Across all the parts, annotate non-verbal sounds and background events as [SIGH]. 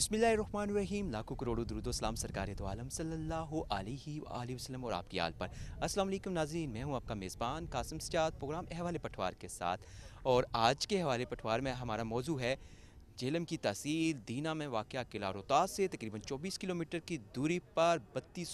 बिस्मिल्लाम लाखों करोड़ों दुरुदोसलाम सरकार तो आलम सल्लल्लाहु अलैहि वसल्लम और आपकी आल पर अस्सलाम वालेकुम नाजरीन मैं हूं आपका मेज़बान कासिम सजाद प्रोग्राम अहवाल पटवार के साथ और आज के हवाले पटवार में हमारा मौजू है झेलम की तहसील दीना में वाक़ किला रोहतास से तकरीबन चौबीस किलोमीटर की दूरी पर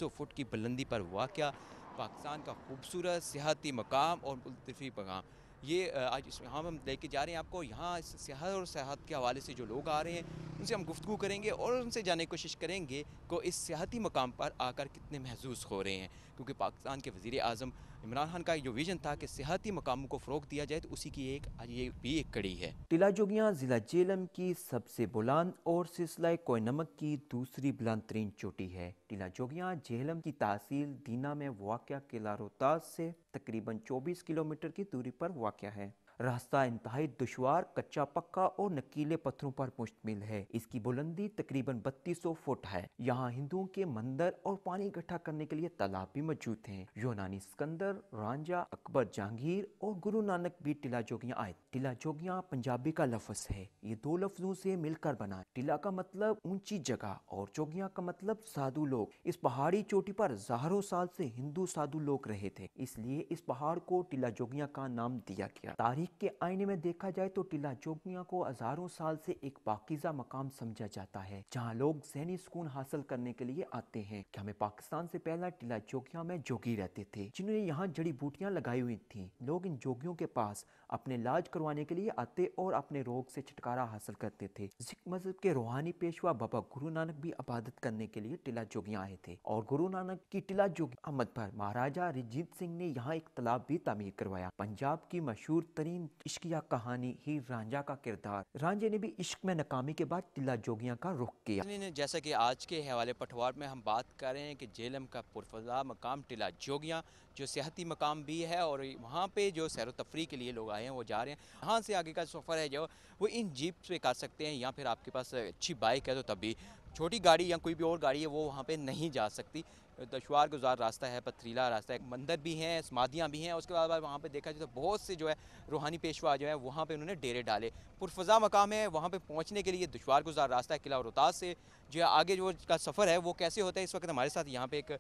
सौ फुट की बुलंदी पर वाक़ पाकिस्तान का खूबसूरत सियाती मकाम और मुलतफी मकाम ये आज इस हम हम लेके जा रहे हैं आपको यहाँ सेहत और सेहत के हवाले से जो लोग आ रहे हैं उनसे हम गुफ्तु करेंगे और उनसे जाने की कोशिश करेंगे को इस सियाती मकाम पर आकर कितने महसूस हो रहे हैं क्योंकि पाकिस्तान के वज़ी अजम इमरान खान का जो विजन था कि सियाती मकामों को फ़रोग दिया जाए तो उसी की एक आज ये भी एक कड़ी है टिला जोगियाँ ज़िला जेलम की सबसे बुलंद और सिलसिला कोयनमक की दूसरी बुलंद तरीन चोटी है टिला जोगियाँ जेलम की तहसील दीना में वाक़ किला रोहताज से तकरीबन 24 किलोमीटर की दूरी पर वाक़ है रास्ता इंतहाई दुशवार कच्चा पक्का और नकीले पत्थरों पर मुश्तमिल है इसकी बुलंदी तकरीबन बत्तीस सौ फुट है यहाँ हिंदुओं के मंदिर और पानी इकट्ठा करने के लिए तालाब भी मौजूद हैं यूनानी सिकंदर रांझा अकबर जहांगीर और गुरु नानक भी टिला जोगियाँ आए टीला जोगियाँ पंजाबी का लफज है ये दो लफ्जों से मिलकर बना टीला का मतलब ऊंची जगह और जोगियाँ का मतलब साधु लोग इस पहाड़ी चोटी पर हजारों साल से हिंदू साधु लोग रहे थे इसलिए इस पहाड़ को टिला जोगिया का नाम दिया गया तारीख तारीख के आईने में देखा जाए तो टीला जोगिया को हजारों साल से एक पाकिजा मकाम समझा जाता है जहाँ लोग जहनी सुकून हासिल करने के लिए आते हैं कि हमें पाकिस्तान से पहला टीला जोगिया में जोगी रहते थे जिन्होंने यहाँ जड़ी बूटियाँ लगाई हुई थी लोग इन जोगियों के पास अपने इलाज करवाने के लिए आते और अपने रोग से छुटकारा हासिल करते थे सिख मजहब के रूहानी पेशवा बाबा गुरु नानक भी आबादत करने के लिए टीला जोगिया आए थे और गुरु नानक की टीला जोगी अहमद पर महाराजा रिजीत सिंह ने यहाँ एक तालाब भी तामीर करवाया पंजाब की मशहूर तरीन अजीम इश्किया कहानी ही रांझा का किरदार रांझे ने भी इश्क में नाकामी के बाद तिल्ला जोगियाँ का रुख किया जैसा कि आज के हवाले पठवार में हम बात कर रहे हैं कि जेलम का पुरफजा मकाम टिला जोगियाँ जो सियाती मकाम भी है और वहाँ पर जो सैर तफरी के लिए लोग आए हैं वो जा रहे हैं यहाँ से आगे का सफ़र है जो वो इन जीप से कर सकते हैं या फिर आपके पास अच्छी बाइक है तो तब भी छोटी गाड़ी या कोई भी और गाड़ी है वो वहाँ पे नहीं जा सकती दुशवार गुजार रास्ता है पथरीला रास्ता है मंदिर भी हैं समाधियाँ भी हैं उसके बाद वहाँ पे देखा जाए तो बहुत से जो है रूहानी पेशवा जो है वहाँ पे उन्होंने डेरे डाले पुरफजा मकाम है वहाँ पे पहुँचने के लिए दुशवार गुजार रास्ता है किला रोहताज से जो आगे जो का सफ़र है वो कैसे होता है इस वक्त हमारे साथ यहाँ पर एक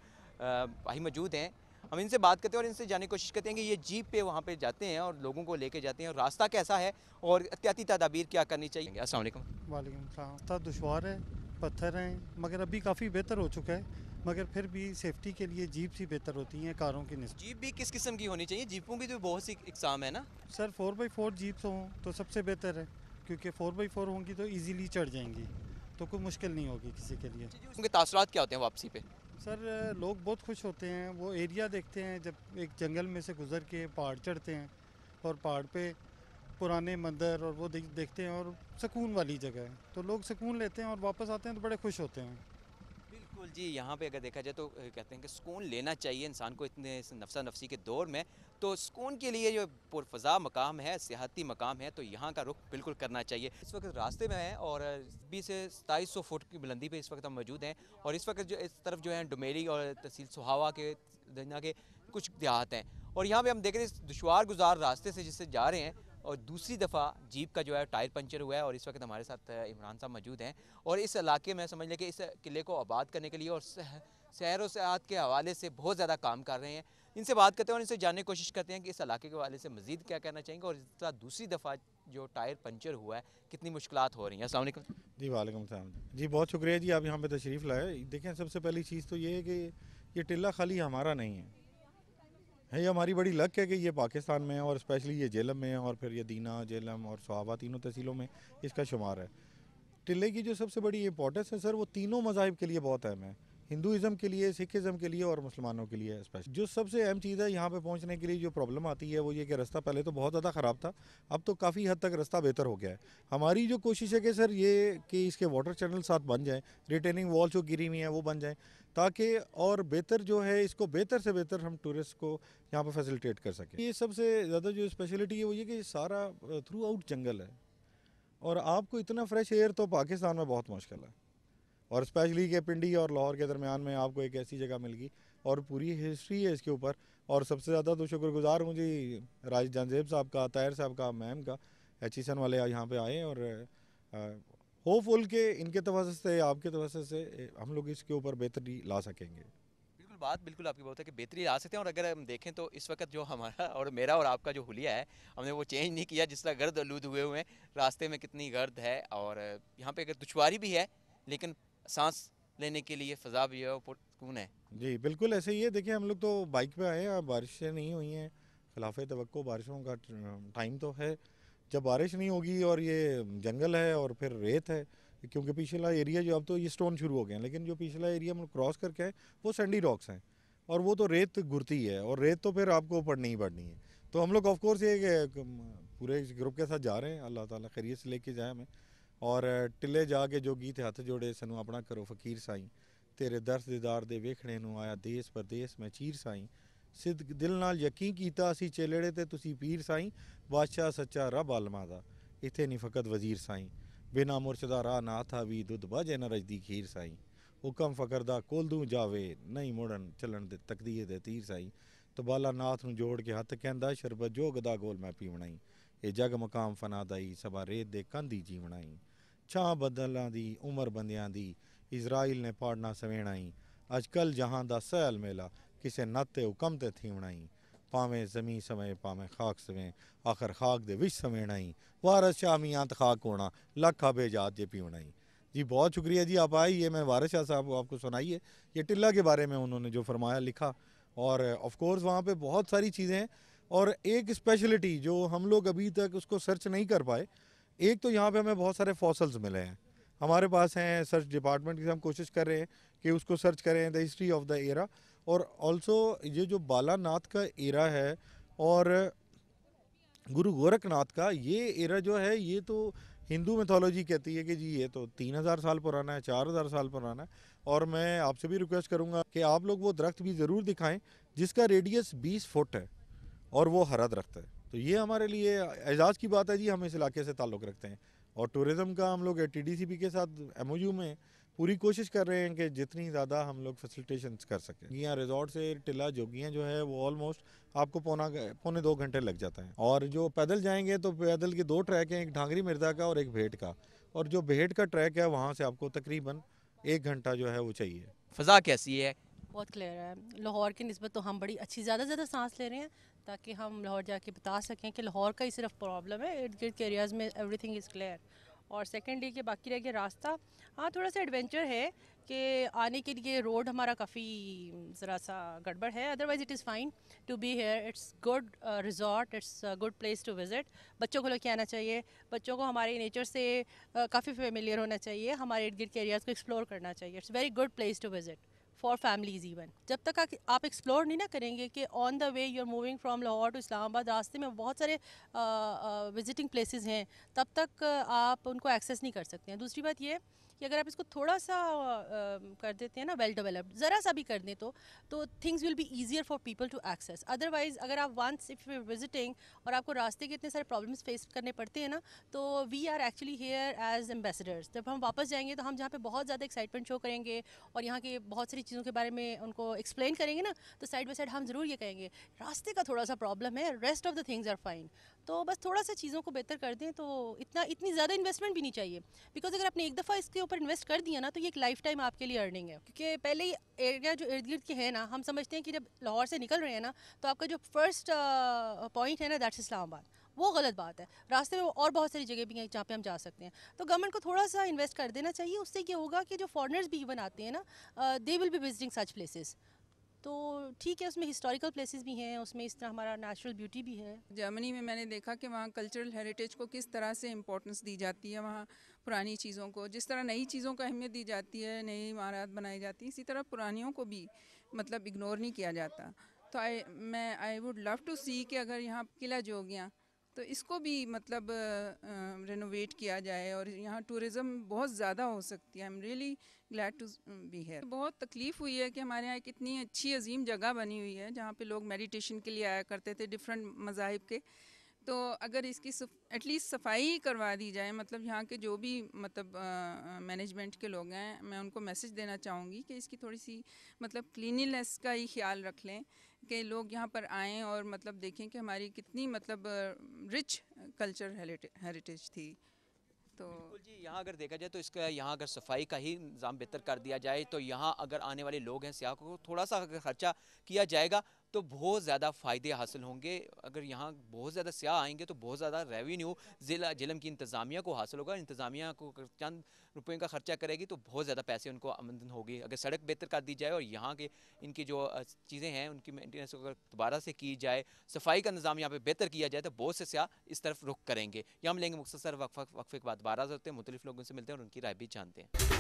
भाई मौजूद हैं हम इनसे बात करते हैं और इनसे जाने की कोशिश करते हैं कि ये जीप पे वहाँ पे जाते हैं और लोगों को लेके जाते हैं और रास्ता कैसा है और एहतियाती तदाबीर क्या करनी चाहिए असल वाले रास्ता दुशवार है पत्थर हैं मगर अभी काफ़ी बेहतर हो चुका है मगर फिर भी सेफ्टी के लिए जीप सी बेहतर होती हैं कारों की जीप भी किस किस्म की होनी चाहिए जीपों की तो बहुत सी इकसाम है ना sir four by four jeeps हों तो सबसे बेहतर है क्योंकि फोर बाई फोर होंगी तो ईजीली चढ़ जाएंगी तो कोई मुश्किल नहीं होगी किसी के लिए उनके तासरात क्या होते हैं वापसी पे सर लोग बहुत खुश होते हैं वो एरिया देखते हैं जब एक जंगल में से गुजर के पहाड़ चढ़ते हैं और पहाड़ पे पुराने मंदिर और वो देखते हैं और सुकून वाली जगह है तो लोग सुकून लेते हैं और वापस आते हैं तो बड़े खुश होते हैं बिल्कुल जी यहाँ पे अगर देखा जाए तो कहते हैं कि सुकून लेना चाहिए इंसान को इतने नफसा नफसी के दौर में तो सुकून के लिए जो पुरफजा मकाम है सियाती मकाम है तो यहाँ का रुख बिल्कुल करना चाहिए इस वक्त रास्ते में है और बीस से सताईस सौ फुट की बुलंदी पर इस वक्त हम मौजूद हैं और इस वक्त जो इस तरफ जो है डुमेरी और तहसील सुहावा के दुनिया के कुछ देहात हैं और यहाँ पर हम देख रहे हैं इस गुजार रास्ते से जिससे जा रहे हैं और दूसरी दफ़ा जीप का जो है टायर पंचर हुआ है और इस वक्त हमारे साथ इमरान साहब मौजूद हैं और इस इलाके में समझ लें कि इस किले को आबाद करने के लिए और शहर व सयाहत के हवाले से बहुत ज़्यादा काम कर रहे हैं इनसे बात करते हैं और इनसे जानने की कोशिश करते हैं कि इस इलाके के वाले से मजीद क्या कहना चाहेंगे और इसका दूसरी दफ़ा जो टायर पंचर हुआ है कितनी मुश्किल हो रही हैं असल जी वालेकुम साहब जी बहुत शुक्रिया जी आप यहाँ पर तशरीफ़ लाए देखें सबसे पहली चीज़ तो ये है कि ये टिल्ला खाली हमारा नहीं है है ये हमारी बड़ी लक है कि ये पाकिस्तान में है और स्पेशली ये जेलम में है और फिर ये दीना जेलम और सुहाबा तीनों तहसीलों में इसका शुमार है टिल्ले की जो सबसे बड़ी इंपॉर्टेंस है सर वो तीनों मज़ाहब के लिए बहुत अहम है हिंदुज़म के लिए सिखिज़म के लिए और मुसलमानों के लिए स्पेशल जो सबसे अहम चीज़ है यहाँ पे पहुँचने के लिए जो प्रॉब्लम आती है वो ये कि रास्ता पहले तो बहुत ज़्यादा ख़राब था अब तो काफ़ी हद तक रास्ता बेहतर हो गया है हमारी जो कोशिश है कि सर ये कि इसके वाटर चैनल साथ बन जाएँ रिटेनिंग वॉल जो गिरी हुई हैं वो बन जाएँ ताकि और बेहतर जो है इसको बेहतर से बेहतर हम टूरिस्ट को यहाँ पर फैसिलिटेट कर सकें ये सबसे ज़्यादा जो स्पेशलिटी है वो ये कि सारा थ्रू आउट जंगल है और आपको इतना फ्रेश एयर तो पाकिस्तान में बहुत मुश्किल है और स्पेशली के पिंडी और लाहौर के दरमियान में आपको एक ऐसी जगह मिलगी और पूरी हिस्ट्री है इसके ऊपर और सबसे ज़्यादा तो शुक्रगुजार हूँ जी राज जानजेब साहब का तायर साहब का मैम का एच e वाले यहाँ पे आए और होपफुल के इनके तवज से आपके तवज से हम लोग इसके ऊपर बेहतरी ला सकेंगे बिल्कुल बात बिल्कुल आपकी बहुत है कि बेहतरी ला सकते हैं और अगर हम देखें तो इस वक्त जो हमारा [LAUGHS] और मेरा और आपका जो हुलिया है हमने वो चेंज नहीं किया जिस तरह गर्द आलूद हुए हुए हैं रास्ते में कितनी गर्द है और यहाँ पे अगर दुशारी भी है लेकिन सांस लेने के लिए फ़जा भी है और है जी बिल्कुल ऐसे ही है देखिए हम लोग तो बाइक पे आए हैं बारिशें नहीं हुई हैं खिलाफ तो बारिशों का टाइम तो है जब बारिश नहीं होगी और ये जंगल है और फिर रेत है क्योंकि पिछला एरिया जो अब तो ये स्टोन शुरू हो गए हैं लेकिन जो पिछला एरिया हम क्रॉस करके आए वो सैंडी रॉक्स हैं और वो तो रेत घुरती है और रेत तो फिर आपको पड़नी ही पड़नी है तो हम लोग ऑफकोर्स ये पूरे ग्रुप के साथ जा रहे हैं अल्लाह ताला खैरियत से लेके जाए हमें ਔਰ ਟਿੱਲੇ ਜਾ ਕੇ ਜੋ ਗੀਤ ਹੱਥ ਜੋੜੇ ਸਾਨੂੰ ਆਪਣਾ ਕਰੋ ਫਕੀਰ ਸਾਈਂ ਤੇਰੇ ਦਰਸ ਦੀਦਾਰ ਦੇ ਵੇਖਣੇ ਨੂੰ ਆਇਆ ਦੇਸ ਪਰਦੇਸ ਮੈਂ ਚੀਰ ਸਾਈਂ ਸਿੱਧ ਦਿਲ ਨਾਲ ਯਕੀਨ ਕੀਤਾ ਅਸੀਂ ਚੇਲੜੇ ਤੇ ਤੁਸੀਂ ਪੀਰ ਸਾਈਂ ਬਾਦਸ਼ਾਹ ਸੱਚਾ ਰੱਬ ਆਲਮਾ ਦਾ ਇਥੇ ਨਹੀਂ ਫਕਤ ਵਜ਼ੀਰ ਸਾਈਂ ਬਿਨਾ ਮੁਰਸ਼ਦਾ ਰਾਹ ਨਾ ਥਾ ਵੀ ਦੁੱਧ ਬਾਜੇ ਨਾ ਰਜਦੀ ਖੀਰ ਸਾਈਂ ਹੁਕਮ ਫਕਰ ਦਾ ਕੋਲ ਦੂ ਜਾਵੇ ਨਹੀਂ ਮੁੜਨ ਚੱਲਣ ਦੇ ਤਕਦੀਰ ਦੇ ਤੀਰ ਸਾਈਂ ਤਬਾਲਾ ਨਾਥ ਨੂੰ ਜੋੜ ਕੇ ਹੱਥ ਕਹਿੰਦਾ ਸ਼ਰਬਤ ਜੋਗ ਦਾ ਗੋਲ ਮੈਂ ਪੀਵਣਾਈ ਇਹ ਜਗ ਮਕਾਮ ਫਨਾ ਦਾਈ ਸਭਾ ਰੇਤ ਦੇ ਕੰਦੀ ਜੀਵਣਾਈ ਛਾਂ ਬਦਲਾਂ ਦੀ ਉਮਰ ਬੰਦਿਆਂ ਦੀ ਇਜ਼ਰਾਈਲ ਨੇ ਪਾੜਨਾ ਸਵੇਣਾਈ ਅਜਕਲ ਜਹਾਂ ਦਾ ਸਹਿਲ ਮੇਲਾ ਕਿਸੇ ਨਾਤੇ ਹੁਕਮ पावें ਥੀਵਣਾਈ समय पावें खाक ਪਾਵੇਂ आखिर खाक दे विश ਦੇ वारस शाह ਵਾਰਸ ਸ਼ਾਮੀਆਂ ਖਾਕ ਹੋਣਾ लाखा बेजात जे पीवणाई जी बहुत शुक्रिया जी आप आई ये मैं वारस शाह साहब को आपको सुनाइए ये टिल्ला के बारे में उन्होंने जो फरमाया लिखा और ऑफ कोर्स वहाँ पर बहुत सारी चीज़ें हैं और एक स्पेशलिटी जो हम लोग अभी तक उसको सर्च नहीं कर पाए एक तो यहाँ पे हमें बहुत सारे फॉसल्स मिले हैं हमारे पास हैं सर्च डिपार्टमेंट की हम कोशिश कर रहे हैं कि उसको सर्च करें the history of the era और ऑल्सो ये जो बालानाथ का एरा है और गुरु गोरखनाथ का ये एरा जो है ये तो हिंदू मेथोलॉजी कहती है कि जी ये तो तीन हज़ार साल पुराना है चार हज़ार साल पुराना है और मैं आपसे भी रिक्वेस्ट करूँगा कि आप लोग वो दरख्त भी ज़रूर दिखाएं जिसका रेडियस बीस फुट है और वो हरा दरख्त है तो ये हमारे लिए एजाज़ की बात है जी हम इस इलाके से ताल्लुक़ रखते हैं और टूरिज़म का हम लोग टी के साथ एम में पूरी कोशिश कर रहे हैं कि जितनी ज़्यादा हम लोग फैसिलिटेशन कर सकें यहाँ रिजॉर्ट से टिला जोगियाँ जो है वो ऑलमोस्ट आपको पौना पौने दो घंटे लग जाते हैं और जो पैदल जाएंगे तो पैदल के दो ट्रैक हैं एक ढांगरी मिर्जा का और एक भेंट का और जो भेट का ट्रैक है वहाँ से आपको तकरीबन एक घंटा जो है वो चाहिए फ़जा कैसी है बहुत क्लियर है लाहौर की नस्बत तो हम बड़ी अच्छी ज़्यादा ज़्यादा सांस ले रहे हैं ताकि हम लाहौर जाके बता सकें कि लाहौर का ही सिर्फ प्रॉब्लम है इर्द गिर्द के एरियाज़ में एवरीथिंग इज़ क्लियर और सेकेंडली कि बाकी रह गया रास्ता हाँ थोड़ा सा एडवेंचर है कि आने के लिए रोड हमारा काफ़ी ज़रा सा गड़बड़ है otherwise it is fine to be here it's good resort it's good place to visit बच्चों को लेके आना चाहिए बच्चों को हमारे नेचर से uh, काफ़ी फेमिलियर होना चाहिए हमारे इर्द गिर्द के एरियाज़ को एक्सप्लोर करना चाहिए it's very good place to visit for families even जब तक आप एक्सप्लोर नहीं ना करेंगे कि on the way you are moving from Lahore to Islamabad रास्ते में बहुत सारे विजिटिंग प्लेसेस हैं तब तक आप उनको एक्सेस नहीं कर सकते हैं दूसरी बात ये कि अगर आप इसको थोड़ा सा आ, कर देते हैं ना वेल डेवलप्ड ज़रा सा भी कर दें तो तो things will be easier for people to access otherwise अगर आप वंस इफ़ यू विजिटिंग और आपको रास्ते के इतने सारे प्रॉब्लम्स फेस करने पड़ते हैं ना तो we are actually here as ambassadors जब हम वापस जाएंगे तो हम जहाँ पर बहुत ज़्यादा एक्साइटमेंट शो करेंगे और यहाँ के बहुत सारी चीज़ों के बारे में उनको एक्सप्लेन करेंगे ना तो साइड बाई साइड हम ज़रूर ये कहेंगे रास्ते का थोड़ा सा प्रॉब्लम है rest of the things are fine तो बस थोड़ा सा चीज़ों को बेहतर कर दें तो इतना इतनी ज़्यादा इन्वेस्टमेंट भी नहीं चाहिए बिकॉज अगर आपने एक दफ़ा इसके ऊपर इन्वेस्ट कर दिया ना तो ये एक लाइफ टाइम आपके लिए अर्निंग है क्योंकि पहले ही एरिया जो इर्द गिर्द के है ना हम समझते हैं कि जब लाहौर से निकल रहे हैं ना तो आपका जो फर्स्ट पॉइंट uh, है ना दैट्स इस्लामाबाद वो गलत बात है रास्ते में और बहुत सारी जगह भी हैं जहाँ पे हम जा सकते हैं तो गवर्नमेंट को थोड़ा सा इन्वेस्ट कर देना चाहिए उससे ये होगा कि जो फॉरनर्स भी इवन आते हैं ना they will be visiting such places तो ठीक है उसमें हिस्टोरिकल प्लेसेस भी हैं उसमें इस तरह हमारा नेचुरल ब्यूटी भी है जर्मनी में मैंने देखा कि वहाँ कल्चरल हेरिटेज को किस तरह से इम्पोर्टेंस दी जाती है वहाँ पुरानी चीज़ों को जिस तरह नई चीज़ों को अहमियत दी जाती है नई इमारत बनाई जाती है इसी तरह पुरानियों को भी मतलब इग्नोर नहीं किया जाता तो आई मैं I would love to see कि अगर यहाँ किला जोगियाँ तो इसको भी मतलब रेनोवेट किया जाए और यहाँ टूरिज़्म बहुत ज़्यादा हो सकती है I am really glad to be है बहुत तकलीफ़ हुई है कि हमारे यहाँ एक इतनी अच्छी अजीम जगह बनी हुई है जहाँ पे लोग मेडिटेशन के लिए आया करते थे डिफरेंट मजाहब के तो अगर इसकी एटलीस्ट सफाई करवा दी जाए मतलब यहाँ के जो भी मतलब मैनेजमेंट के लोग हैं मैं उनको मैसेज देना चाहूँगी कि इसकी थोड़ी सी मतलब क्लिनिनेस का ही ख्याल रख लें के लोग यहाँ पर आएँ और मतलब देखें कि हमारी कितनी मतलब रिच कल्चर हेरिटेज थी तो जी यहाँ अगर देखा जाए तो इसका यहाँ अगर सफाई का ही इंतजाम बेहतर कर दिया जाए तो यहाँ अगर आने वाले लोग हैं सियाह को थोड़ा सा अगर खर्चा किया जाएगा तो बहुत ज़्यादा फ़ायदे हासिल होंगे अगर यहाँ बहुत ज़्यादा सयाह आएंगे तो बहुत ज़्यादा रेवेन्यू ज़िला जिलम की इंतज़ामिया को हासिल होगा इंतज़ामिया को चंद रुपये का ख़र्चा करेगी तो बहुत ज़्यादा पैसे उनको आमदन होगी अगर सड़क बेहतर कर दी जाए और यहाँ के इनकी जो चीज़ें हैं उनकी मेंटेनेंस अगर दोबारा से की जाए सफाई का निज़ाम यहाँ पर बेहतर किया जाए तो बहुत से सयाह इस तरफ रुख करेंगे या हम लेंगे मुख्तर वक्फे के बाद दोबारा से होते हैं मुख्तु लोगों से मिलते हैं और उनकी राय भी जानते हैं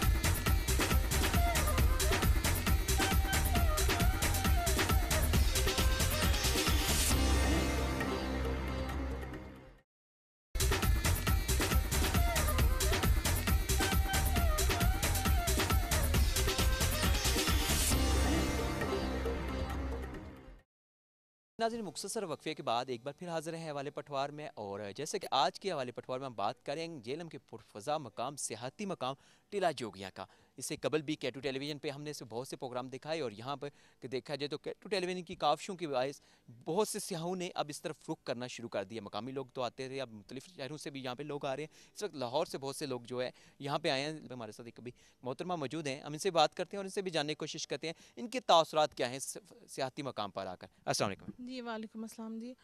नाजिन मुख्तर वक्फे के बाद एक बार फिर हाजिर हैं हवाले पटवार में और जैसे कि आज के हवाले पटवार में हम बात करेंगे जेलम के पुरफजा मकाम सियाती मकाम टिला जोगिया का इससे कबल भी कैटू टेलीविज़न पे हमने बहुत से प्रोग्राम दिखाए और यहाँ पर देखा जाए तो कैटू टेलीविज़न की काविशों की बायस बहुत से सियाहों ने अब इस तरफ रुख करना शुरू कर दिया मकामी लोग तो आते रहे अब मुख्तलिफ शहरों से भी यहाँ पर लोग आ रहे हैं इस वक्त लाहौर से बहुत से लोग जो है यहाँ पर आए हैं हमारे साथ एक कभी मोहतरमा मौजूद हैं हम इनसे बात करते हैं और इनसे भी जानने की कोशिश करते हैं इनके तासरात क्या हैं सियाती मकाम पर आकर असल जी वालेकुम असलम जी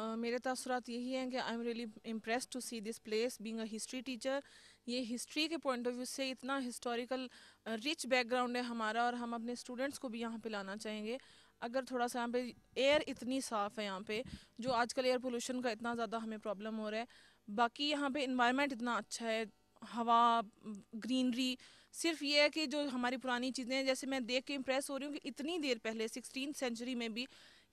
Uh, मेरे तसरत यही हैं कि I am really impress to see this place being a history teacher ये हिस्ट्री के पॉइंट ऑफ व्यू से इतना हिस्टोरिकल रिच बैकग्राउंड है हमारा और हम अपने स्टूडेंट्स को भी यहाँ पे लाना चाहेंगे अगर थोड़ा सा यहाँ पे एयर इतनी साफ़ है यहाँ पे जो आजकल एयर पोल्यूशन का इतना ज़्यादा हमें प्रॉब्लम हो रहा है बाकी यहाँ पे इन्वायरमेंट इतना अच्छा है हवा ग्रीनरी सिर्फ ये है कि जो हमारी पुरानी चीज़ें हैं जैसे मैं देख के इम्प्रेस हो रही हूँ कि इतनी देर पहले सिक्सटीन सेंचुरी में भी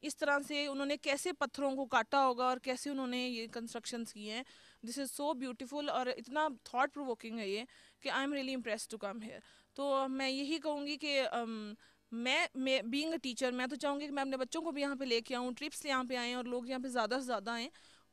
इस तरह से उन्होंने कैसे पत्थरों को काटा होगा और कैसे उन्होंने ये कंस्ट्रक्शंस किए हैं दिस इज़ सो ब्यूटीफुल और इतना थाट प्रोवोकिंग है ये कि I am really impress to come here तो मैं यही कहूँगी कि um, मैं मैं बींग अ टीचर मैं तो चाहूँगी कि मैं अपने बच्चों को भी यहाँ पे लेके आऊँ ट्रिप्स यहाँ पे आएँ और लोग यहाँ पे ज़्यादा से ज़्यादा आएँ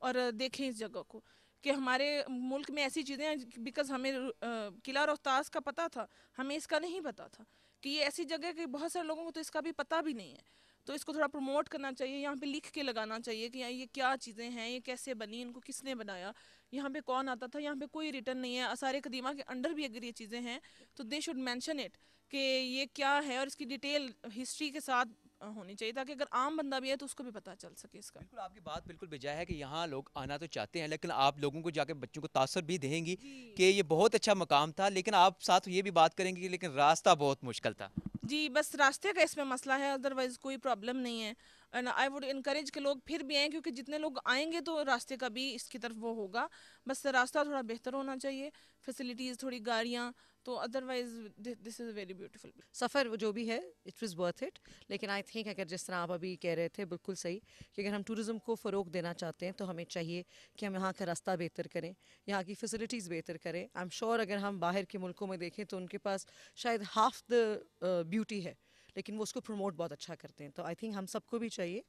और देखें इस जगह को कि हमारे मुल्क में ऐसी चीज़ें हैं बिकॉज हमें uh, किला रोहतास का पता था हमें इसका नहीं पता था कि ये ऐसी जगह कि बहुत सारे लोगों को तो इसका भी पता भी नहीं है तो इसको थोड़ा प्रमोट करना चाहिए यहाँ पे लिख के लगाना चाहिए कि ये क्या चीज़ें हैं ये कैसे बनी इनको किसने बनाया यहाँ पे कौन आता था यहाँ पे कोई रिटर्न नहीं है सारे कदीमा के अंडर भी अगर ये चीज़ें हैं तो दे शुड मैंशन इट कि ये क्या है और इसकी डिटेल हिस्ट्री के साथ होनी चाहिए ताकि अगर आम बंदा भी है तो उसको भी पता चल सके इसका बिल्कुल आपकी बात बिल्कुल बेजा है कि यहाँ लोग आना तो चाहते हैं लेकिन आप लोगों को जाके बच्चों को तासर भी देंगी कि ये बहुत अच्छा मकाम था लेकिन आप साथ ये भी बात करेंगे कि लेकिन रास्ता बहुत मुश्किल था जी बस रास्ते का इसमें मसला है अदरवाइज़ कोई प्रॉब्लम नहीं है एंड आई वुड इनक्रेज के लोग फिर भी आएँ क्योंकि जितने लोग आएंगे तो रास्ते का भी इसकी तरफ वो होगा बस रास्ता थोड़ा बेहतर होना चाहिए फैसिलिटीज़ थोड़ी गाड़ियाँ तो otherwise this is very beautiful सफ़र जो भी है इट वज़ वर्थ इट लेकिन आई थिंक अगर जिस तरह आप अभी कह रहे थे बिल्कुल सही कि अगर हम टूरिज़्म को फ़रोग देना चाहते हैं तो हमें चाहिए कि हम यहाँ का रास्ता बेहतर करें यहाँ की फैसिलिटीज़ बेहतर करें आई एम श्योर अगर हम बाहर के मुल्कों में देखें तो उनके पास शायद हाफ द ब्यूटी है लेकिन वो उसको प्रमोट बहुत अच्छा करते हैं तो आई थिंक हम सबको भी चाहिए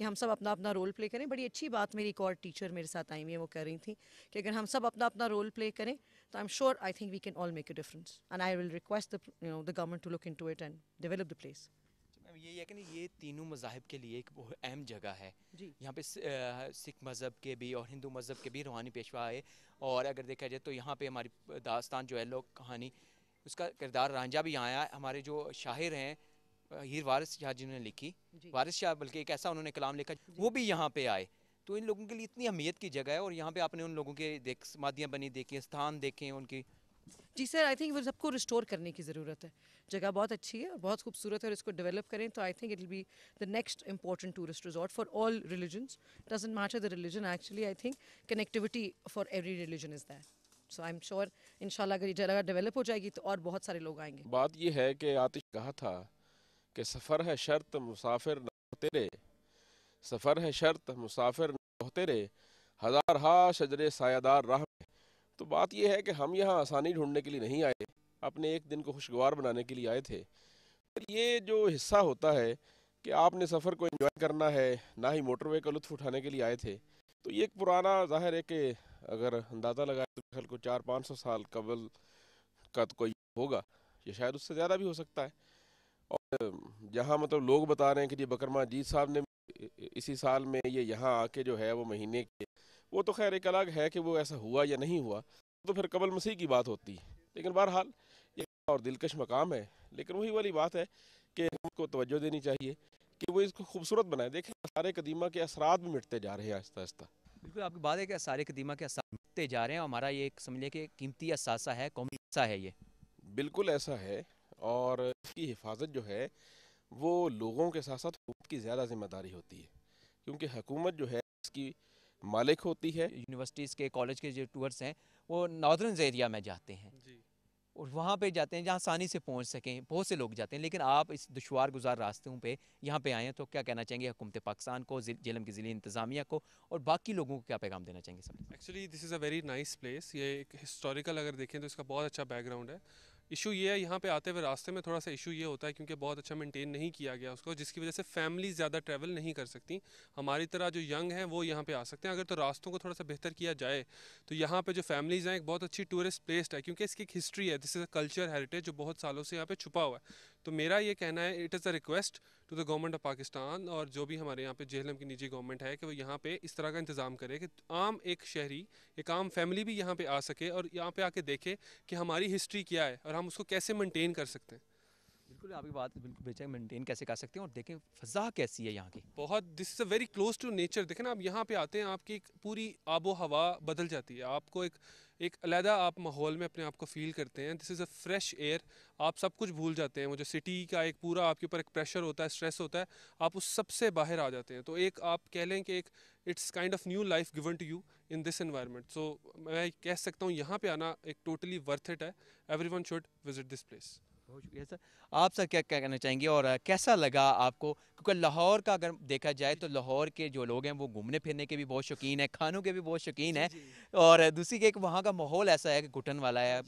कि हम सब अपना अपना रोल प्ले करें बड़ी अच्छी बात मेरी एक और टीचर मेरे साथ आई हुई है वो कर रही थी कि अगर हम सब अपना अपना रोल प्ले करें तो I am sure I think we can all make a difference and I will request the government to look in to it and develop the place ma'am ये यकीन ये तीनों मजाहब के लिए एक बहुत अहम जगह है जी यहाँ पे सिख मज़हब के भी और हिंदू मज़हब के भी रूहानी पेशवा आए और अगर देखा जाए तो यहाँ पे हमारी दास्तान जो है लोग कहानी उसका किरदार रांझा भी यहाँ आया हमारे जो शाहिर हैं हीर वारिस शाह जिन्होंने लिखी वारिस शाह बल्कि एक ऐसा उन्होंने कलाम लिखा वो भी यहाँ पे आए तो इन लोगों के लिए इतनी अहमियत की जगह है और यहाँ पे आपने उन लोगों के देख समाधियाँ बनी देखी स्थान देखे उनकी जी सर आई थिंक सबको रिस्टोर करने की ज़रूरत है जगह बहुत अच्छी है और बहुत खूबसूरत है और इसको डेवलप करें तो I think it will be the next important tourist resort for all religions doesn't matter the religion actually I think connectivity for every religion is that so I am sure in अगर ये जगह develop हो जाएगी तो और बहुत सारे लोग आएंगे बात यह है कि आतिश कहा था कि सफ़र है शर्त मुसाफिर न तेरे सफ़र है शर्त मुसाफिर न तेरे हज़ार हा शजरे सायादार राह में तो बात यह है कि हम यहाँ आसानी ढूंढने के लिए नहीं आए अपने एक दिन को खुशगवार बनाने के लिए आए थे पर ये जो हिस्सा होता है कि आपने सफ़र को इन्जॉय करना है ना ही मोटरवे का लुत्फ उठाने के लिए आए थे तो ये एक पुराना जाहिर है कि अगर अंदाज़ा लगाए तो खल को चार पाँच सौ साल कबल का तो कोई होगा या शायद उससे ज़्यादा भी हो सकता है और जहाँ मतलब लोग बता रहे हैं कि जी बकरमा जीत साहब ने इसी साल में ये यहाँ आके जो है वो महीने के वो तो खैर एक अलग है कि वो ऐसा हुआ या नहीं हुआ तो फिर कबल मसीह की बात होती है लेकिन बहरहाल ये और दिलकश मकाम है लेकिन वही वाली बात है कि उसको तोज्जो देनी चाहिए कि वो इसको खूबसूरत बनाए देखें सारे कदीमा के असरा भी मिटते जा रहे हैं आहिस्ता आहिस्ता बिल्कुल आपकी बात है कि सारे कदीमा के असर मिटते जा रहे हैं हमारा ये समझिए कि कीमती असासा है कौमी है ये बिल्कुल ऐसा है और इसकी हिफाजत जो है वो लोगों के साथ साथ हुकूमत की ज़्यादा जिम्मेदारी होती है क्योंकि हुकूमत जो है इसकी मालिक होती है यूनिवर्सिटीज़ के कॉलेज के जो टूर्स हैं वो नॉर्दर्न एरिया में जाते हैं और वहाँ पे जाते हैं जहाँ आसानी से पहुँच सकें बहुत से लोग जाते हैं लेकिन आप इस दुशवार गुजार रास्तों पे यहाँ पे आए हैं तो क्या कहना चाहेंगे हुकूमत पाकिस्तान को जेलम की ज़िली इंतज़ामिया को और बाकी लोगों को क्या पैगाम देना चाहेंगे actually this is a very nice place ये एक हिस्टोरिकल अगर देखें तो इसका बहुत अच्छा बैकग्राउंड है इशू ये है यहाँ पे आते हुए रास्ते में थोड़ा सा इशू ये होता है क्योंकि बहुत अच्छा मेंटेन नहीं किया गया उसको जिसकी वजह से फैमिली ज़्यादा ट्रैवल नहीं कर सकती हमारी तरह जो यंग हैं वो यहाँ पे आ सकते हैं अगर तो रास्तों को थोड़ा सा बेहतर किया जाए तो यहाँ पे जो फैमिलीज़ हैं एक बहुत अच्छी टूरिस्ट प्लेस है क्योंकि इसकी एक हिस्ट्री है this is a culture heritage जो बहुत सालों से यहाँ पर छुपा हुआ है तो मेरा ये कहना है it is a request to the government of Pakistan और जो भी हमारे यहाँ पे जेहलम की निजी गवर्नमेंट है कि वो यहाँ पे इस तरह का इंतज़ाम करे कि आम एक शहरी एक आम फैमिली भी यहाँ पे आ सके और यहाँ पे आके देखे कि हमारी हिस्ट्री क्या है और हम उसको कैसे मेनटेन कर सकते हैं बिल्कुल आपकी बात तो बिल्कुल बेचैन मेंटेन कैसे कर सकते हैं और देखें फ़जा कैसी है यहाँ की बहुत this is a very close to nature देखें ना आप यहाँ पे आते हैं आपकी एक पूरी आबो हवा बदल जाती है आपको एक एक अलहदा आप माहौल में अपने आप को फील करते हैं this is a fresh air आप सब कुछ भूल जाते हैं वो जो सिटी का एक पूरा आपके ऊपर एक प्रेशर होता है स्ट्रेस होता है आप उस सब से बाहर आ जाते हैं तो एक आप कह लें कि एक it's kind of new life given to you in this environment so मैं कह सकता हूँ यहाँ पे आना एक टोटली वर्थ इट है everyone should visit this place बहुत शुक्रिया सर आप सर क्या कहना चाहेंगे और कैसा लगा आपको क्योंकि लाहौर का अगर देखा जाए तो लाहौर के जो लोग हैं वो घूमने फिरने के भी बहुत शौकीन है खानों के भी बहुत शौकीन है और दूसरी के एक वहाँ का माहौल ऐसा है कि घुटन वाला है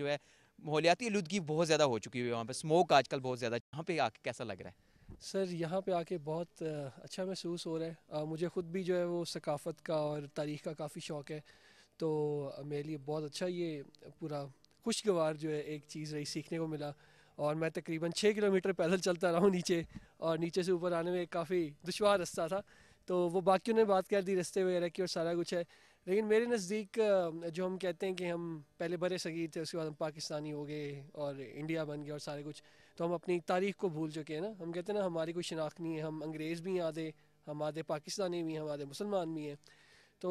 जो है माहौलियाती आलूदगी बहुत ज़्यादा हो चुकी है वहाँ पर स्मोक आजकल बहुत ज़्यादा यहाँ पर आके कैसा लग रहा है सर यहाँ पे आके बहुत अच्छा महसूस हो रहा है आ, मुझे ख़ुद भी जो है वो सकाफ़त का और तारीख़ का काफ़ी शौक़ है तो मेरे लिए बहुत अच्छा ये पूरा खुशगवार जो है एक चीज़ रही सीखने को मिला और मैं तकरीबन छः किलोमीटर पैदल चलता रहा हूँ नीचे और नीचे से ऊपर आने में काफ़ी दुशवार रास्ता था तो वो बाकियों ने बात कर दी रस्ते वगैरह की और सारा कुछ है लेकिन मेरे नज़दीक जो हम कहते हैं कि हम पहले बड़े सगीर थे उसके बाद हम पाकिस्तानी हो गए और इंडिया बन गए और सारे कुछ तो हम अपनी तारीख को भूल चुके हैं ना हम कहते हैं ना हमारी कोई शनाख्त नहीं है हम अंग्रेज़ भी आधे हम आधे पाकिस्तानी भी हैं हम आधे मुसलमान भी हैं तो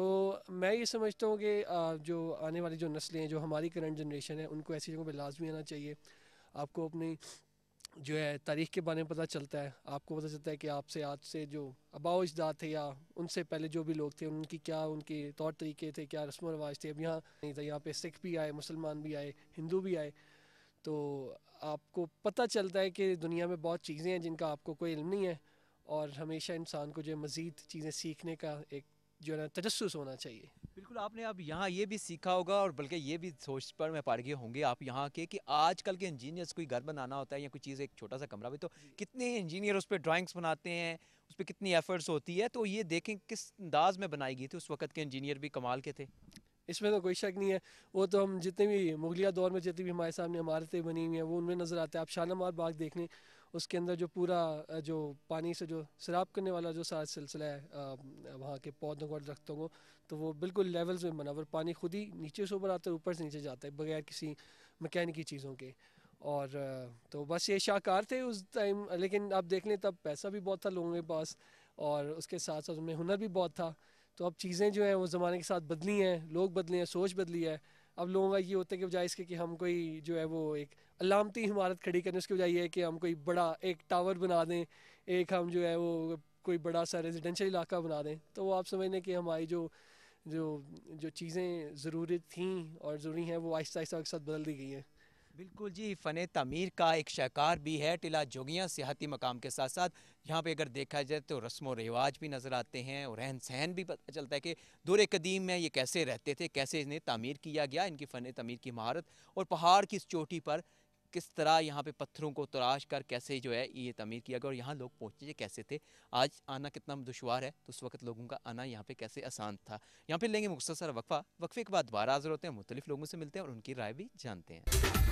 मैं ये समझता हूँ कि जो आने वाली जो नस्लें हैं जो हमारी करंट जनरेशन है उनको ऐसी जगहों पर लाजमी आना चाहिए आपको अपनी जो है तारीख के बारे में पता चलता है आपको पता चलता है कि आपसे आज से जो अबाव अजदाद थे या उनसे पहले जो भी लोग थे उनकी क्या उनके तौर तरीके थे क्या रस्म रवाज थे अब यहाँ नहीं था यहाँ पे सिख भी आए मुसलमान भी आए हिंदू भी आए तो आपको पता चलता है कि दुनिया में बहुत चीज़ें हैं जिनका आपको कोई इल्म नहीं है और हमेशा इंसान को जो है मज़ीद चीज़ें सीखने का एक जो है ना तजस्स होना चाहिए बिल्कुल आपने अब आप यहाँ ये भी सीखा होगा और बल्कि ये भी सोच पर मैं पारगे होंगे आप यहाँ के कि आजकल के इंजीनियर्स कोई घर बनाना होता है या कोई चीज़ एक छोटा सा कमरा भी तो कितने इंजीनियर उस पर ड्राइंग्स बनाते हैं उस पर कितनी एफर्ट्स होती है तो ये देखें किस अंदाज में बनाई गई थी उस वक्त के इंजीनियर भी कमाल के थे इसमें तो कोई शक नहीं है वो तो हम जितने भी मुगलिया दौर में जितनी भी हमारे सामने इमारतें बनी हुई हैं वो उनमें नज़र आते हैं आप शालामार बाग देख लें उसके अंदर जो पूरा जो पानी से जो शराब करने वाला जो सारा सिलसिला है वहाँ के पौधों को दरख्तों को तो वो बिल्कुल लेवल्स में बना और पानी खुद ही नीचे से ऊपर आता है ऊपर से नीचे जाता है बगैर किसी मकैनिकी चीज़ों के और तो बस ये शाहकार थे उस टाइम लेकिन आप देख लें तब पैसा भी बहुत था लोगों के पास और उसके साथ साथ उनमें हुनर भी बहुत था तो अब चीज़ें जो हैं वो ज़माने के साथ बदली हैं लोग बदले हैं सोच बदली है अब लोगों का ये होता है कि बजाय इसके कि हम कोई जो है वो एक अलामती इमारत खड़ी करें उसके बजाय ये है कि हम कोई बड़ा एक टावर बना दें एक हम जो है वो कोई बड़ा सा रेजिडेंशल इलाका बना दें तो वो आप समझ लें कि हमारी जो जो जो चीज़ें ज़रूरत थी और ज़रूरी हैं वो आहिस्ता आहिस्ता के साथ बदल दी गई हैं बिल्कुल जी फ़न तमीर का एक शाहकार भी है टिला जोगियाँ सियाती मकाम के साथ साथ यहाँ पे अगर देखा जाए तो रस्म व रिवाज भी नज़र आते हैं और रहन सहन भी पता चलता है कि दूर कदीम में ये कैसे रहते थे कैसे इन्हें तमीर किया गया इनकी फ़न तमीर की महारत और पहाड़ की इस चोटी पर किस तरह यहाँ पे पत्थरों को तराश कर कैसे जो है ये तमीर किया गया और यहाँ लोग पहुँचे कैसे थे आज आना कितना दुशवार है तो उस वक्त लोगों का आना यहाँ पे कैसे आसान था यहाँ पे लेंगे मुख्तर वक्फ़ा वक्फे के बाद दोबारा हाजिर होते हैं मुख्तलिफ लोगों से मिलते हैं और उनकी राय भी जानते हैं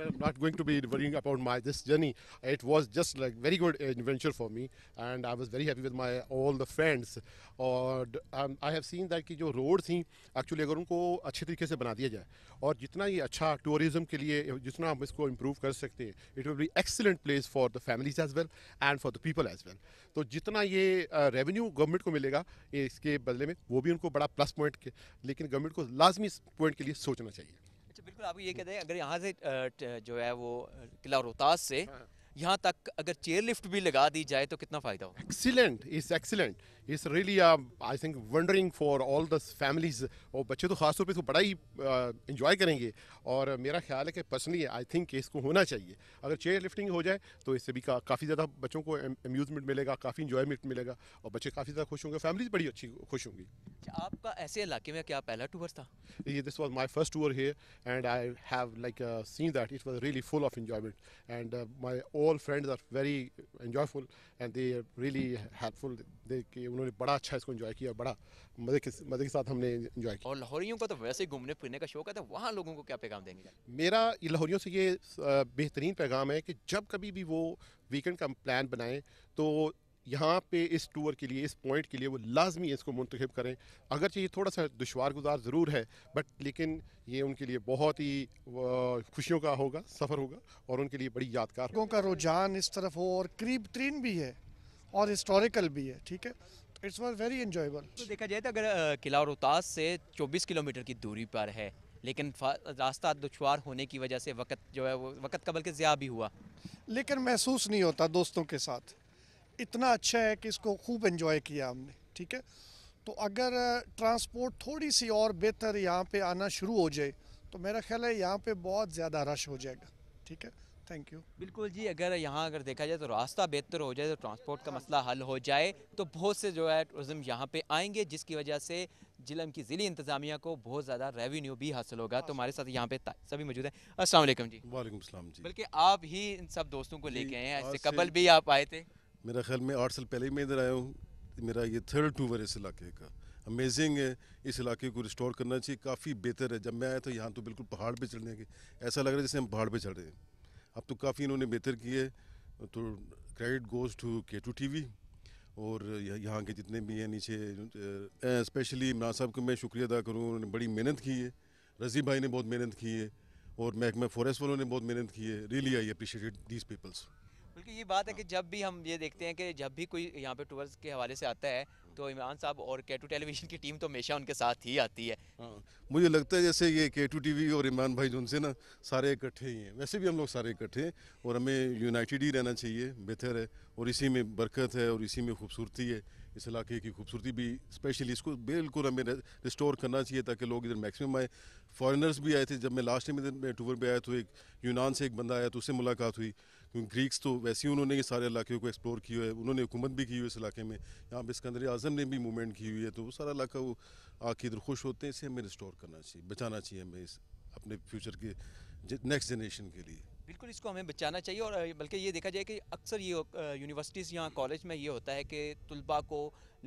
I'm not going to be worrying about my this journey. It was just like very good adventure for me, and I was very happy with my all the friends. और I have seen that कि जो roads थी actually अगर उनको अच्छे तरीके से बना दिया जाए और जितना ये अच्छा tourism के लिए जितना हम इसको improve कर सकते हैं it will be excellent place for the families as well and for the people as well तो जितना ये revenue government को मिलेगा इसके बदले में वो भी उनको बड़ा plus point के लेकिन government को लाजमी point के लिए सोचना चाहिए बिल्कुल आपको ये कहते हैं अगर यहाँ से जो है वो किला रोहतास से हाँ। यहाँ तक अगर चेयर लिफ्ट भी लगा दी जाए तो कितना फ़ायदा हो excellent is excellent is really I think wondering for all the families और बच्चे तो खासतौर पर इसको बड़ा ही इंजॉय uh, करेंगे और मेरा ख्याल है कि पर्सनली आई थिंक इसको होना चाहिए अगर चेयर लिफ्टिंग हो जाए तो इससे भी का, काफ़ी ज़्यादा बच्चों को अम्यूज़मेंट मिलेगा काफ़ी इन्जॉयमेंट मिलेगा और बच्चे काफ़ी ज़्यादा खुश होंगे फैमिलीज बड़ी अच्छी खुश होंगी अच्छा, आपका ऐसे इलाके में क्या पहला टूर था ये this was my first tour here and I have like seen that it was really full of enjoyment and my all friends are very enjoyful and they really helpful they उन्होंने बड़ा अच्छा इसको enjoy किया बड़ा मज़े के मज़े के साथ हमने इन्जॉय किया और लाहौरियों का तो वैसे ही घूमने फिरने का शौक है तो वहाँ लोगों को क्या पैगाम देंगे मेरा लाहौरियों से ये बेहतरीन पैगाम है कि जब कभी भी वो वीकेंड का प्लान बनाएँ तो यहाँ पे इस टूर के लिए इस पॉइंट के लिए वो लाजमी इसको मंतखब करें अगरचे ये थोड़ा सा दुशवार गुजार ज़रूर है बट लेकिन ये उनके लिए बहुत ही खुशियों का होगा सफ़र होगा और उनके लिए बड़ी यादगार लोगों का रुझान इस तरफ हो और करीब तरीन भी है और हिस्टोरिकल भी है ठीक है इट्स वॉज वेरी इन्जॉयबल तो देखा जाए तो अगर किला रोहतास से चौबीस किलोमीटर की दूरी पर है लेकिन रास्ता दुशवार होने की वजह से वक़्त जो है वो वक़्त का बल्कि ज़्यादा भी हुआ लेकिन महसूस नहीं होता दोस्तों के साथ इतना अच्छा है कि इसको खूब इन्जॉय किया हमने ठीक है तो अगर ट्रांसपोर्ट थोड़ी सी और बेहतर यहाँ पे आना शुरू हो जाए तो मेरा ख्याल है यहाँ पे बहुत ज़्यादा रश हो जाएगा ठीक है थैंक यू बिल्कुल जी अगर यहाँ अगर देखा जाए तो रास्ता बेहतर हो जाए तो ट्रांसपोर्ट का मसला हल हो जाए तो बहुत से जो है टूरिज़म यहाँ पे आएंगे जिसकी वजह से जिलम की ज़िली इंतजामिया को बहुत ज़्यादा रेवेन्यू भी हासिल होगा तो हमारे साथ यहाँ पे सभी मौजूद हैं असलम जी वालेकुम जी बल्कि आप ही इन सब दोस्तों को लेके आए हैं कबल भी आप आए थे मेरा ख्याल में आठ साल पहले ही मैं इधर आया हूँ मेरा ये थर्ड टूवर इस इलाके का अमेजिंग है इस इलाके को रिस्टोर करना चाहिए काफ़ी बेहतर है जब मैं आया तो यहाँ तो बिल्कुल पहाड़ पे चढ़ने के ऐसा लग रहा है जैसे हम पहाड़ पे चढ़ रहे हैं अब तो काफ़ी इन्होंने बेहतर की है तो credit goes to K two T और यहाँ के जितने भी हैं नीचे स्पेशली इमरान साहब को मैं शुक्रिया अदा करूँ उन्होंने बड़ी मेहनत की है रजी भाई ने बहुत मेहनत की है और महकमा फॉरेस्ट वालों ने बहुत मेहनत की है really I appreciated these peoples बिल्कुल ये बात है कि हाँ। जब भी हम ये देखते हैं कि जब भी कोई यहाँ पे टूर्स के हवाले से आता है हाँ। तो इमरान साहब और के टू टेलीविजन की टीम तो हमेशा उनके साथ ही आती है हाँ, मुझे लगता है जैसे ये के टू टी और इमरान भाई जो उनसे ना सारे इकट्ठे ही हैं वैसे भी हम लोग सारे इकट्ठे हैं और हमें यूनाइटेड ही रहना चाहिए बेहतर है और इसी में बरकत है और इसी में खूबसूरती है इस इलाके की खूबसूरती भी स्पेशली इसको बिल्कुल हमें रिस्टोर करना चाहिए ताकि लोग इधर मैक्सिमम आए फॉरेनर्स भी आए थे जब मैं लास्ट टाइम इधर टूर पर आया तो एक यूनान से एक बंदा आया तो उससे मुलाकात हुई क्योंकि ग्रीक्स तो वैसे ही उन्होंने ये सारे इलाके को एक्सप्लोर किया है उन्होंने हुकूमत भी की हुई है इस इलाके में यहाँ पर इसकंदर आज़म ने भी मूवमेंट की हुई है तो वो सारा इलाका वो आके इधर खुश होते हैं इसे हमें रिस्टोर करना चाहिए बचाना चाहिए हमें इस अपने फ्यूचर के नेक्स्ट जनरेशन के लिए बिल्कुल इसको हमें बचाना चाहिए और बल्कि ये देखा जाए कि अक्सर ये यूनिवर्सिटीज़ यहाँ कॉलेज में ये होता है कि तलबा को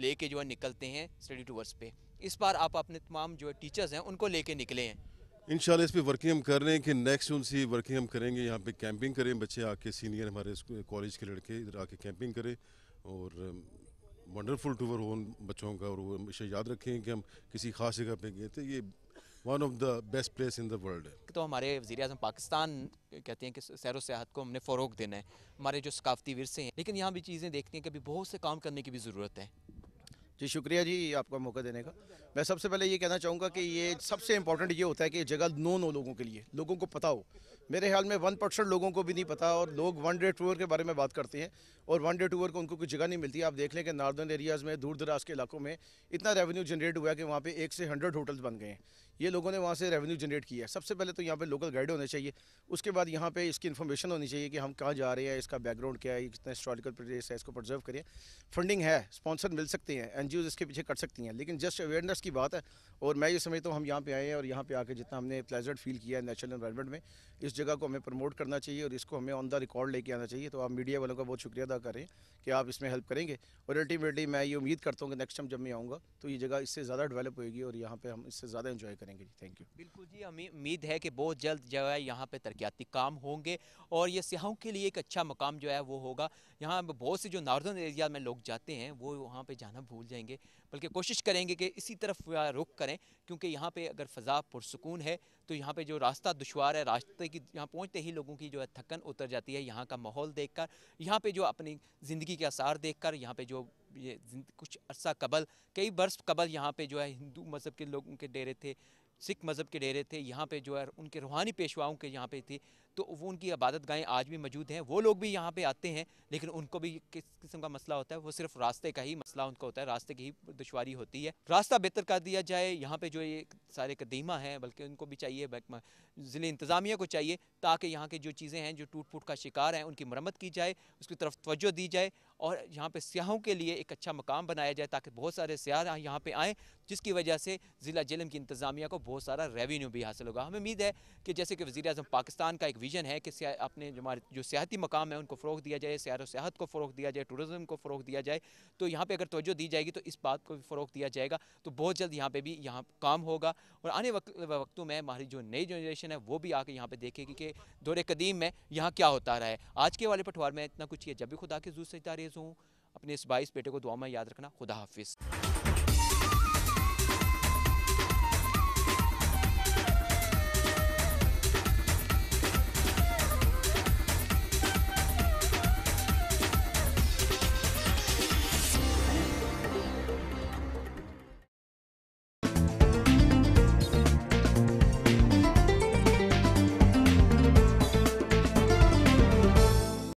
लेके जो है निकलते हैं स्टडी टूवर्स पे इस बार आप अपने तमाम जो टीचर्स हैं उनको लेके निकले हैं इन इस पर वर्किंग हम कर रहे हैं कि नेक्स्ट उनसे वर्किंग हम करेंगे यहाँ पे कैंपिंग करें बच्चे आके सीनियर हमारे कॉलेज के लड़के इधर आके कैंपिंग करें और वंडरफुल um, टूर हो उन बच्चों का और वो हमेशा याद रखें कि हम किसी खास जगह पे गए थे ये one of the best place in the world है तो हमारे वजी अजम पाकिस्तान कहते हैं कि सैर सियाहत को हमने फ़रोग देना है हमारे जो सकाफती वरसे हैं लेकिन यहाँ भी चीज़ें देखते हैं कि अभी बहुत से काम करने की भी ज़रूरत है जी शुक्रिया जी आपका मौका देने का मैं सबसे पहले ये कहना चाहूँगा कि ये सबसे इम्पॉर्टेंट ये होता है कि जगह नोन हो लोगों के लिए लोगों को पता हो मेरे ख्याल में वन परसेंट लोगों को भी नहीं पता और लोग वन डे टूर के बारे में बात करते हैं और वन डे टूर को उनको कोई जगह नहीं मिलती आप देख लें कि नार्दर्न एरियाज़ में दूर दराज के इलाकों में इतना रेवेन्यू जनरेट हुआ कि वहाँ पर एक से हंड्रेड होटल्स बन गए हैं ये लोगों ने वहाँ से रेवेन्यू जनरेट किया है सबसे पहले तो यहाँ पे लोकल गाइड होने चाहिए उसके बाद यहाँ पे इसकी इन्फॉर्मेशन होनी चाहिए कि हम कहाँ जा रहे हैं इसका बैकग्राउंड क्या है कितना हिस्टोरिकल प्लेस है इसको प्रिजर्व करें फंडिंग है स्पॉन्सर मिल सकते हैं एन इसके पीछे कट सकती हैं लेकिन जस्ट अवेयरनेस की बात है और मैं ये समझता हूँ हम यहाँ पर आए हैं और यहाँ पर आकर जितना हमने प्लेजर्ड फील किया है नेचुरल इन्वायरमेंट में इस जगह को हमें प्रमोट करना चाहिए और इसको हमें ऑन द रिकॉर्ड लेके आना चाहिए तो आप मीडिया वालों का बहुत शुक्रिया अदा करें कि आप इसमें हेल्प करेंगे और अल्टीमेटली मैं ये उम्मीद करता हूँ कि नेक्स्ट टाइम जब मैं आऊँगा तो ये जगह इससे ज़्यादा डेवलप होगी और यहाँ पर हम इससे ज़्यादा इन्जॉय करेंगे करेंगे जी थैंक यू बिल्कुल जी हमें उम्मीद है कि बहुत जल्द जो है यहाँ पे तरक्याती काम होंगे और ये सियाहों के लिए एक अच्छा मकाम जो है वो होगा यहाँ बहुत से जो नॉर्दर्न एरिया में लोग जाते हैं वो वहाँ पर जाना भूल जाएंगे बल्कि कोशिश करेंगे कि इसी तरफ रुख करें क्योंकि यहाँ पर अगर फ़ज़ा पुरसकून है तो यहाँ पर जो रास्ता दुशवार है रास्ते की यहाँ पहुँचते ही लोगों की जो है थकन उतर जाती है यहाँ का माहौल देख कर यहाँ पर जो अपनी ज़िंदगी के आसार देख कर यहाँ पर जो ये कुछ अरसा कबल कई बरस कबल यहाँ पे जो है हिंदू मज़हब के लोगों के डेरे थे सिख मज़हब के डेरे थे यहाँ पे जो है उनके रूहानी पेशवाओं के यहाँ पे थी तो वो उनकी इबादत गाहें आज भी मौजूद हैं वो लोग भी यहाँ पे आते हैं लेकिन उनको भी किस किस्म का मसला होता है वो सिर्फ रास्ते का ही मसला उनका होता है रास्ते की ही दुशारी होती है रास्ता बेहतर कर दिया जाए यहाँ पर जो ये सारे कदीमा हैं बल्कि उनको भी चाहिए ज़िले इंतज़ामिया को चाहिए ताकि यहाँ के जो चीज़ें हैं जो टूट फूट का शिकार हैं उनकी मरम्मत की जाए उसकी तरफ तोज्जो दी जाए और यहाँ पर सयाहों के लिए एक अच्छा मकाम बनाया जाए ताकि बहुत सारे सयाह यहाँ पर आएँ जिसकी वजह से ज़िला जलम की इंतज़ामिया को बहुत सारा रेवेन्यू भी हासिल होगा हमें उम्मीद है कि जैसे कि वज़ी अजम पाकिस्तान का एक विजन है कि अपने हमारे जो सियाती मकाम है उनको फ़रोग दिया जाए सैर सियाहत को फ़रोग दिया जाए टूरिज़म को फ़रोग दिया जाए तो यहाँ पर अगर तोज्जो दी जाएगी तो इस बात को भी फ़रोग दिया जाएगा तो बहुत जल्द यहाँ पर भी यहाँ काम होगा और आने वक्त वक्तों में हमारी जो नई जनरेशन है वो भी आके यहाँ पर देखेगी कि दौरे कदीम में यहाँ क्या होता रहा है आज के वाले पठवार में इतना कुछ किया जब भी खुदा के जू से तारेज़ हूँ अपने इस बाईस बेटे को दुआ में याद रखना खुदा हाफिज़